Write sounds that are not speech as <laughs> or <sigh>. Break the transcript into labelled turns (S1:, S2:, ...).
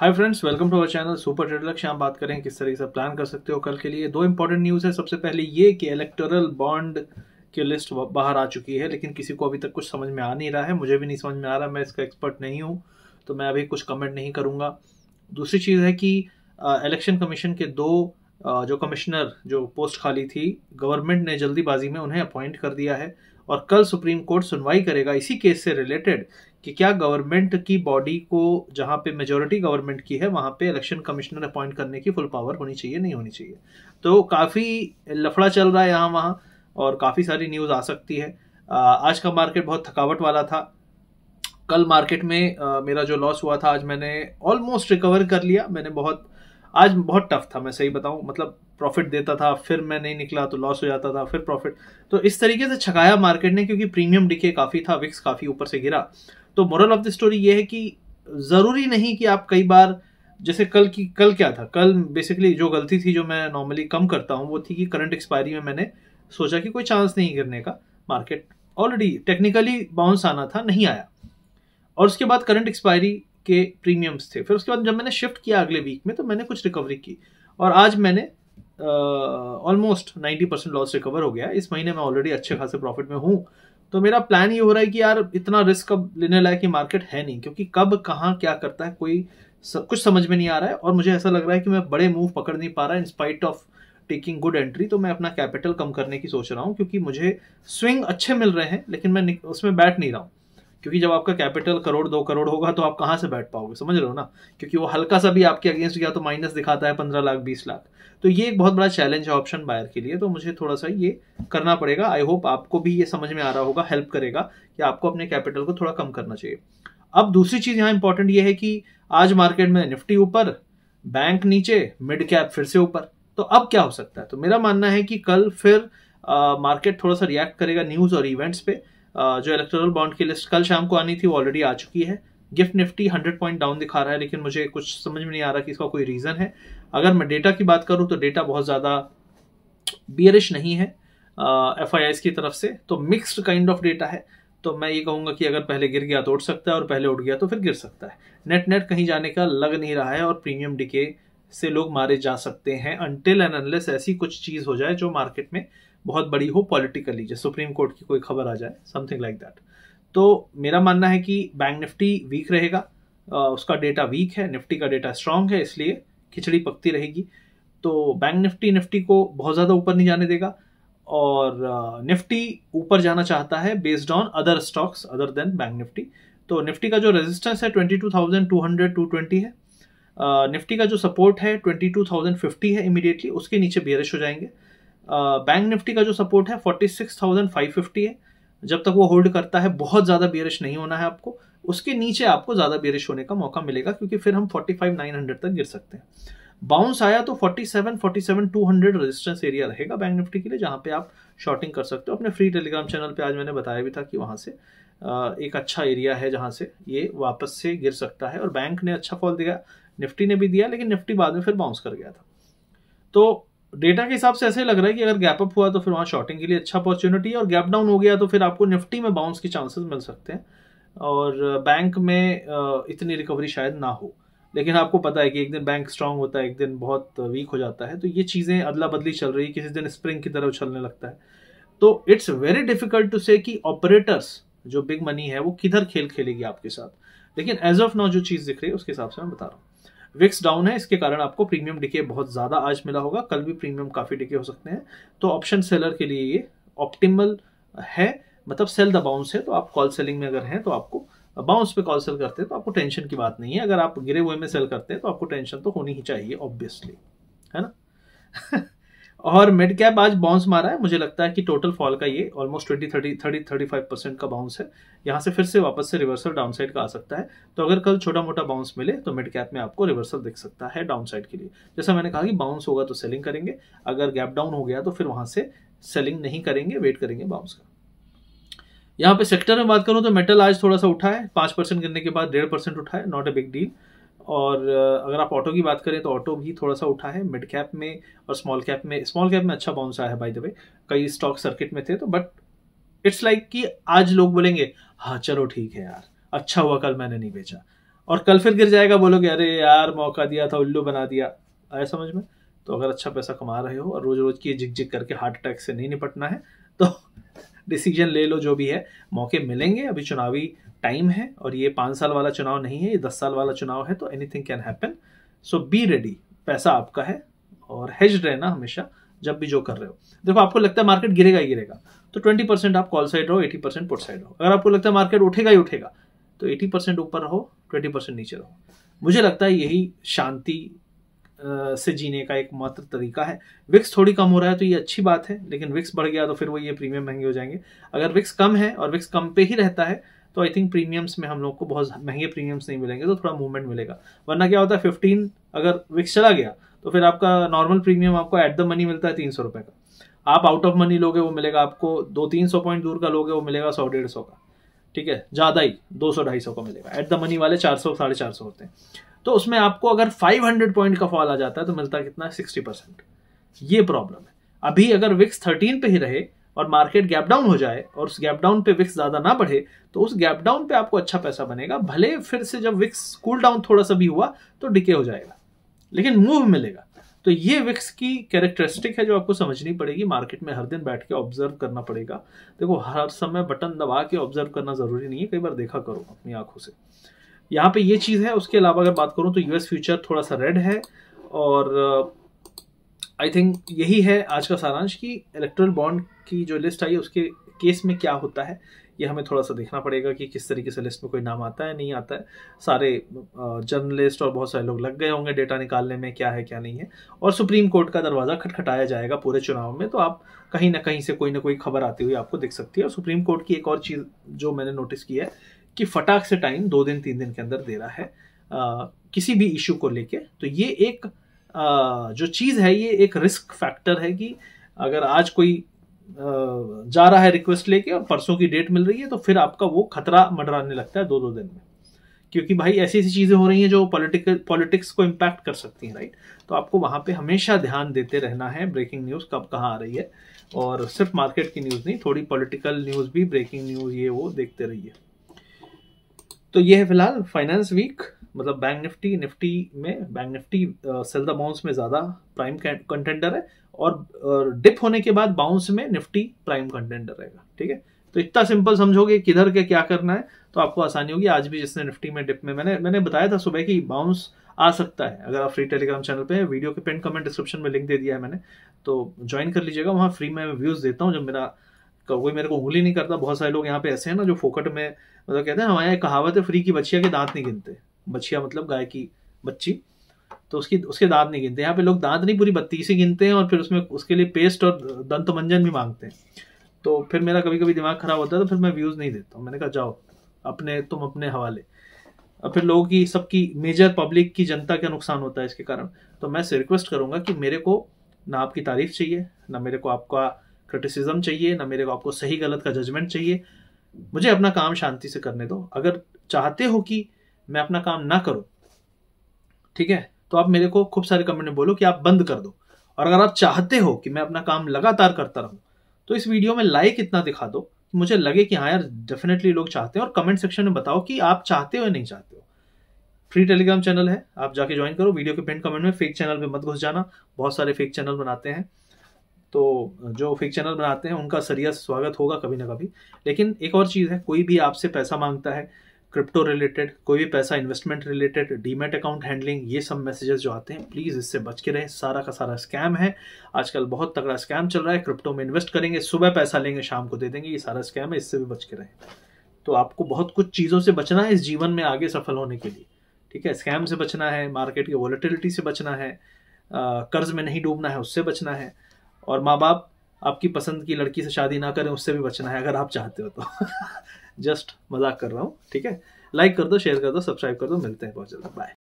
S1: hi friends welcome to our channel super trade Lakshya हम बात करें किस तरीके से प्लान कर सकते हो कल के लिए दो इंपॉर्टेंट न्यूज़ है सबसे पहले ये कि इलेक्टोरल बॉन्ड की लिस्ट बाहर आ चुकी है लेकिन किसी को अभी तक कुछ समझ में आ नहीं रहा है मुझे भी नहीं समझ में आ रहा मैं इसका एक्सपर्ट नहीं हूँ तो मैं अभी कुछ कमेंट नहीं करूँगा दूसरी चीज़ है कि इलेक्शन कमीशन के दो जो कमिश्नर जो पोस्ट खाली थी गवर्नमेंट ने जल्दीबाजी में उन्हें अपॉइंट कर दिया है और कल सुप्रीम कोर्ट सुनवाई करेगा इसी केस से रिलेटेड कि क्या गवर्नमेंट की बॉडी को जहां पे मेजोरिटी गवर्नमेंट की है वहां पे इलेक्शन कमिश्नर अपॉइंट करने की फुल पावर होनी चाहिए नहीं होनी चाहिए तो काफ़ी लफड़ा चल रहा है यहाँ वहाँ और काफ़ी सारी न्यूज़ आ सकती है आज का मार्केट बहुत थकावट वाला था कल मार्केट में मेरा जो लॉस हुआ था आज मैंने ऑलमोस्ट रिकवर कर लिया मैंने बहुत आज बहुत टफ था मैं सही बताऊं मतलब प्रॉफिट देता था फिर मैं नहीं निकला तो लॉस हो जाता था फिर प्रॉफिट तो इस तरीके से छकाया मार्केट ने क्योंकि प्रीमियम डिके काफ़ी था विक्स काफ़ी ऊपर से गिरा तो मोरल ऑफ द स्टोरी ये है कि ज़रूरी नहीं कि आप कई बार जैसे कल की कल क्या था कल बेसिकली जो गलती थी जो मैं नॉर्मली कम करता हूँ वो थी कि करंट एक्सपायरी में मैंने सोचा कि कोई चांस नहीं गिरने का मार्केट ऑलरेडी टेक्निकली बाउंस आना था नहीं आया और उसके बाद करंट एक्सपायरी के प्रीमियम्स थे फिर उसके बाद जब मैंने शिफ्ट किया अगले वीक में तो मैंने कुछ रिकवरी की और आज मैंने almost ninety percent loss recover हो गया इस महीने मैं ऑलरेडी अच्छे खासे प्रॉफिट में हूँ तो मेरा प्लान ये हो रहा है कि यार इतना रिस्क अब लेने लायक ये मार्केट है नहीं क्योंकि कब कहाँ क्या करता है कोई सब कुछ समझ में नहीं आ रहा है और मुझे ऐसा लग रहा है कि मैं बड़े मूव पकड़ नहीं पा रहा in spite of taking good entry तो मैं अपना कैपिटल कम करने की सोच रहा हूँ क्योंकि मुझे स्विंग अच्छे मिल रहे हैं लेकिन मैं उसमें बैठ नहीं रहा हूँ क्योंकि जब आपका कैपिटल करोड़ दो करोड़ होगा तो आप कहाँ से बैठ पाओगे समझ रहे हो ना क्योंकि वो हल्का सा भी आपके अगेंस्ट गया तो माइनस दिखाता है पंद्रह लाख बीस लाख तो ये एक बहुत बड़ा चैलेंज है ऑप्शन बायर के लिए तो मुझे थोड़ा सा ये करना पड़ेगा आई होप आपको भी ये समझ में आ रहा होगा हेल्प करेगा कि आपको अपने कैपिटल को थोड़ा कम करना चाहिए अब दूसरी चीज़ यहाँ इंपॉर्टेंट ये है कि आज मार्केट में निफ्टी ऊपर बैंक नीचे मिड कैप फिर से ऊपर तो अब क्या हो सकता है तो मेरा मानना है कि कल फिर मार्केट थोड़ा सा रिएक्ट करेगा न्यूज़ और इवेंट्स पे जो इलेक्ट्रल बॉन्ड की लिस्ट कल शाम को आनी थी वो ऑलरेडी आ चुकी है gift Nifty hundred point down दिखा रहा है लेकिन मुझे कुछ समझ में नहीं आ रहा कि इसका कोई रीज़न है अगर मैं डेटा की बात करूं तो डेटा बहुत ज़्यादा बियरिश नहीं है एफ आई की तरफ से तो मिक्सड काइंड ऑफ डेटा है तो मैं ये कहूँगा कि अगर पहले गिर गया तो उठ सकता है और पहले उठ गया तो फिर गिर सकता है नेट नेट कहीं जाने का लग नहीं रहा है और प्रीमियम डिके से लोग मारे जा सकते हैं अनटिल एंड अनलेस ऐसी कुछ चीज़ हो जाए जो मार्केट में बहुत बड़ी हो पॉलिटिकली जैसे सुप्रीम कोर्ट की कोई खबर आ जाए समथिंग लाइक दैट तो मेरा मानना है कि बैंक निफ्टी वीक रहेगा उसका डेटा वीक है निफ्टी का डेटा स्ट्रांग है इसलिए खिचड़ी पकती रहेगी तो बैंक निफ्टी निफ्टी को बहुत ज़्यादा ऊपर नहीं जाने देगा और निफ्टी ऊपर जाना चाहता है based on other stocks other than bank Nifty तो निफ्टी का जो रेजिस्टेंस है twenty two two thousand hundred two twenty है निफ्टी का जो सपोर्ट है ट्वेंटी टू थाउजेंड फिफ्टी है इमीडिएटली उसके नीचे बेरिश हो जाएंगे बैंक निफ्टी का जो सपोर्ट है 46,550 है जब तक वो होल्ड करता है बहुत ज़्यादा बियरिश नहीं होना है आपको उसके नीचे आपको ज़्यादा बियरिश होने का मौका मिलेगा क्योंकि फिर हम 45,900 तक गिर सकते हैं बाउंस आया तो 47, 47, 200 रेजिस्टेंस एरिया रहेगा बैंक निफ्टी के लिए जहाँ पे आप शॉर्टिंग कर सकते हो अपने फ्री टेलीग्राम चैनल पे आज मैंने बताया भी था कि वहाँ से एक अच्छा एरिया है जहाँ से ये वापस से गिर सकता है और बैंक ने अच्छा फॉल दिया निफ्टी ने भी दिया लेकिन निफ्टी बाद में फिर बाउंस कर गया था तो डेटा के हिसाब से ऐसे लग रहा है कि अगर गैप अप हुआ तो फिर वहाँ शॉर्टिंग के लिए अच्छा अपॉर्चुनिटी है और गैप डाउन हो गया तो फिर आपको निफ्टी में बाउंस के चांसेस मिल सकते हैं और बैंक uh, में uh, इतनी रिकवरी शायद ना हो लेकिन आपको पता है कि एक दिन बैंक स्ट्रांग होता है एक दिन बहुत वीक हो जाता है तो ये चीज़ें अदला बदली चल रही है किसी दिन स्प्रिंग की तरह उछलने लगता है तो इट्स वेरी डिफिकल्ट टू से कि ऑपरेटर्स जो बिग मनी है वो किधर खेल खेलेगी आपके साथ लेकिन एज ऑफ नाउ जो चीज़ दिख रही है उसके हिसाब से मैं बता रहा हूँ विक्स डाउन है इसके कारण आपको प्रीमियम डिके बहुत ज़्यादा आज मिला होगा कल भी प्रीमियम काफ़ी डिके हो सकते हैं तो ऑप्शन सेलर के लिए ये ऑप्टिमल है मतलब सेल द बाउंस है तो आप कॉल सेलिंग में अगर हैं तो आपको बाउंस पे कॉल सेल करते हैं तो आपको टेंशन की बात नहीं है अगर आप गिरे हुए में सेल करते हैं तो आपको टेंशन तो होनी ही चाहिए ऑब्वियसली है ना <laughs> और मिड कैप आज बाउंस मारा है मुझे लगता है कि टोटल फॉल का ये almost twenty thirty thirty thirty five percent का बाउंस है यहाँ से फिर से वापस से रिवर्सल डाउनसाइड का आ सकता है तो अगर कल छोटा मोटा बाउंस मिले तो मिड कैप में आपको रिवर्सल दिख सकता है डाउनसाइड के लिए जैसा मैंने कहा कि बाउंस होगा तो सेलिंग करेंगे अगर गैप डाउन हो गया तो फिर वहां से सेलिंग नहीं करेंगे वेट करेंगे बाउंस का यहाँ पे सेक्टर में बात करूँ तो मेटल आज थोड़ा सा उठा है पांच परसेंट गिरने के बाद डेढ़ परसेंट उठा है नॉट ए बिग डील और अगर आप ऑटो की बात करें तो ऑटो भी थोड़ा सा उठा है मिड कैप में और स्मॉल कैप में स्मॉल कैप में अच्छा बाउंस आया है बाय द वे कई स्टॉक सर्किट में थे तो बट इट्स लाइक कि आज लोग बोलेंगे हाँ चलो ठीक है यार अच्छा हुआ कल मैंने नहीं बेचा और कल फिर गिर जाएगा बोलोगे अरे यार मौका दिया था उल्लू बना दिया आया समझ में तो अगर अच्छा पैसा कमा रहे हो और रोज रोज की जिक जिक करके हार्ट अटैक से नहीं निपटना है तो डिसीजन ले लो जो भी है मौके मिलेंगे अभी चुनावी टाइम है और ये पांच साल वाला चुनाव नहीं है ये दस साल वाला चुनाव है तो anything can happen so be ready पैसा आपका है और हेज रहना हमेशा जब भी जो कर रहे हो देखो आपको लगता है मार्केट गिरेगा ही गिरेगा तो ट्वेंटी परसेंट आप कॉल साइड रहो एटी परसेंट पुट साइड रहो अगर आपको लगता है मार्केट उठेगा ही उठेगा तो एटी परसेंट ऊपर रहो ट्वेंटी परसेंट नीचे रहो मुझे लगता है यही शांति से जीने का एक मात्र तरीका है विक्स थोड़ी कम हो रहा है तो ये अच्छी बात है लेकिन विक्स बढ़ गया तो फिर वो ये प्रीमियम महंगे हो जाएंगे अगर विक्स कम है और विक्स कम पे ही रहता है तो आई थिंक प्रीमियम्स में हम लोग को बहुत महंगे प्रीमियम्स नहीं मिलेंगे तो थोड़ा मूवमेंट मिलेगा वरना क्या होता है फिफ्टीन अगर विक्स चला गया तो फिर आपका नॉर्मल प्रीमियम आपको एट द मनी मिलता है तीन सौ रुपये का आप आउट ऑफ मनी लोगे वो मिलेगा आपको दो तीन सौ पॉइंट दूर का लोगे वो मिलेगा सौ डेढ़ सौ का ठीक है ज़्यादा ही दो सौ ढाई सौ का मिलेगा एट द मनी वाले चार सौ साढ़े चार सौ होते हैं तो उसमें आपको अगर फाइव हंड्रेड पॉइंट का फॉल आ जाता है तो मिलता कितना सिक्सटी परसेंट ये प्रॉब्लम है अभी अगर विक्स थर्टीन पे ही रहे और मार्केट गैप डाउन हो जाए और उस गैप डाउन पे विक्स ज़्यादा ना बढ़े तो उस गैप डाउन पे आपको अच्छा पैसा बनेगा भले फिर से जब विक्स कूल डाउन थोड़ा सा भी हुआ तो डिके हो जाएगा लेकिन मूव मिलेगा तो ये विक्स की कैरेक्टरिस्टिक है जो आपको समझनी पड़ेगी मार्केट में हर दिन बैठ के ऑब्जर्व करना पड़ेगा देखो हर समय बटन दबा के ऑब्जर्व करना ज़रूरी नहीं है कई बार देखा करो अपनी आंखों से यहाँ पे ये चीज़ है उसके अलावा अगर बात करूँ तो यूएस फ्यूचर थोड़ा सा रेड है और आई uh, थिंक यही है आज का सारांश कि इलेक्ट्रल बॉन्ड की जो लिस्ट आई है उसके केस में क्या होता है ये हमें थोड़ा सा देखना पड़ेगा कि किस तरीके से लिस्ट में कोई नाम आता है नहीं आता है सारे जर्नलिस्ट और बहुत सारे लोग लग गए होंगे डेटा निकालने में क्या है क्या नहीं है और सुप्रीम कोर्ट का दरवाज़ा खटखटाया जाएगा पूरे चुनाव में तो आप कहीं ना कहीं से कोई ना कोई खबर आती हुई आपको दिख सकती है और सुप्रीम कोर्ट की एक और चीज़ जो मैंने नोटिस की है कि फटाक से टाइम दो दिन तीन दिन के अंदर दे रहा है आ, किसी भी इशू को लेके तो ये एक आ, जो चीज़ है ये एक रिस्क फैक्टर है कि अगर आज कोई जा रहा है रिक्वेस्ट लेके और परसों की डेट मिल रही है तो फिर आपका वो खतरा मंडराने लगता है दो दो दिन में क्योंकि भाई ऐसी ऐसी चीज़ें हो रही हैं जो पॉलिटिकल पॉलिटिक्स को इम्पैक्ट कर सकती हैं राइट तो आपको वहाँ पे हमेशा ध्यान देते रहना है ब्रेकिंग न्यूज़ कब कहाँ आ रही है और सिर्फ मार्केट की न्यूज़ नहीं थोड़ी पॉलिटिकल न्यूज़ भी ब्रेकिंग न्यूज़ ये वो देखते रहिए तो ये है फिलहाल फाइनेंस वीक मतलब बैंक निफ्टी निफ्टी में bank Nifty sell the bounce में ज़्यादा प्राइम कंटेंडर है और डिप होने के बाद बाउंस में निफ्टी प्राइम कंटेंडर रहेगा ठीक है तो इतना सिंपल समझोगे किधर के क्या करना है तो आपको आसानी होगी आज भी जिसने निफ्टी में डिप में मैंने मैंने बताया था सुबह की बाउंस आ सकता है अगर आप फ्री टेलीग्राम चैनल पे वीडियो के पिन कमेंट डिस्क्रिप्शन में लिंक दे दिया है मैंने तो ज्वाइन कर लीजिएगा वहाँ फ्री में व्यूज़ देता हूँ जब मेरा कोई मेरे को उंगली नहीं करता बहुत सारे लोग यहाँ पे ऐसे हैं ना जो फोकट में मतलब कहते हैं हमारे कहावत है फ्री की बछिया के दांत नहीं गिनते बछिया मतलब गाय की बच्ची तो उसकी उसके दांत नहीं गिनते यहाँ पे लोग दांत नहीं पूरी बत्ती से गिनते हैं और फिर उसमें उसके लिए पेस्ट और दंत मंजन भी मांगते हैं तो फिर मेरा कभी कभी दिमाग खराब होता है तो फिर मैं व्यूज़ नहीं देता हूँ मैंने कहा जाओ अपने तुम अपने हवाले और फिर लोगों की सबकी मेजर पब्लिक की जनता का नुकसान होता है इसके कारण तो मैं से रिक्वेस्ट करूँगा कि मेरे को ना आपकी तारीफ चाहिए ना मेरे को आपका क्रिटिसिज्म चाहिए ना मेरे को आपको सही गलत का जजमेंट चाहिए मुझे अपना काम शांति से करने दो अगर चाहते हो कि मैं अपना काम ना करूं ठीक है तो आप मेरे को खूब सारे कमेंट में बोलो कि आप बंद कर दो और अगर आप चाहते हो कि मैं अपना काम लगातार करता रहूं तो इस वीडियो में लाइक इतना दिखा दो कि मुझे लगे कि हाँ यार डेफिनेटली लोग चाहते हैं और कमेंट सेक्शन में बताओ कि आप चाहते हो या नहीं चाहते हो फ्री टेलीग्राम चैनल है आप जाके ज्वाइन करो वीडियो के पिन कमेंट में फेक चैनल पे मत घुस जाना बहुत सारे फेक चैनल बनाते हैं तो जो फिक्शनल बनाते हैं उनका सरिया स्वागत होगा कभी ना कभी लेकिन एक और चीज़ है कोई भी आपसे पैसा मांगता है क्रिप्टो रिलेटेड कोई भी पैसा investment related demat account handling ये सब मैसेजेस जो आते हैं प्लीज़ इससे बच के रहे सारा का सारा स्कैम है आजकल बहुत तगड़ा स्कैम चल रहा है क्रिप्टो में इन्वेस्ट करेंगे सुबह पैसा लेंगे शाम को दे देंगे ये सारा स्कैम है इससे भी बच के रहे तो आपको बहुत कुछ चीज़ों से बचना है इस जीवन में आगे सफल होने के लिए ठीक है स्कैम से बचना है मार्केट की वॉलिटिलिटी से बचना है कर्ज में नहीं डूबना है उससे बचना है और माँ बाप आपकी पसंद की लड़की से शादी ना करें उससे भी बचना है अगर आप चाहते हो तो जस्ट <laughs> मजाक कर रहा हूँ ठीक है लाइक कर दो शेयर कर दो सब्सक्राइब कर दो मिलते हैं बहुत जल्द बाय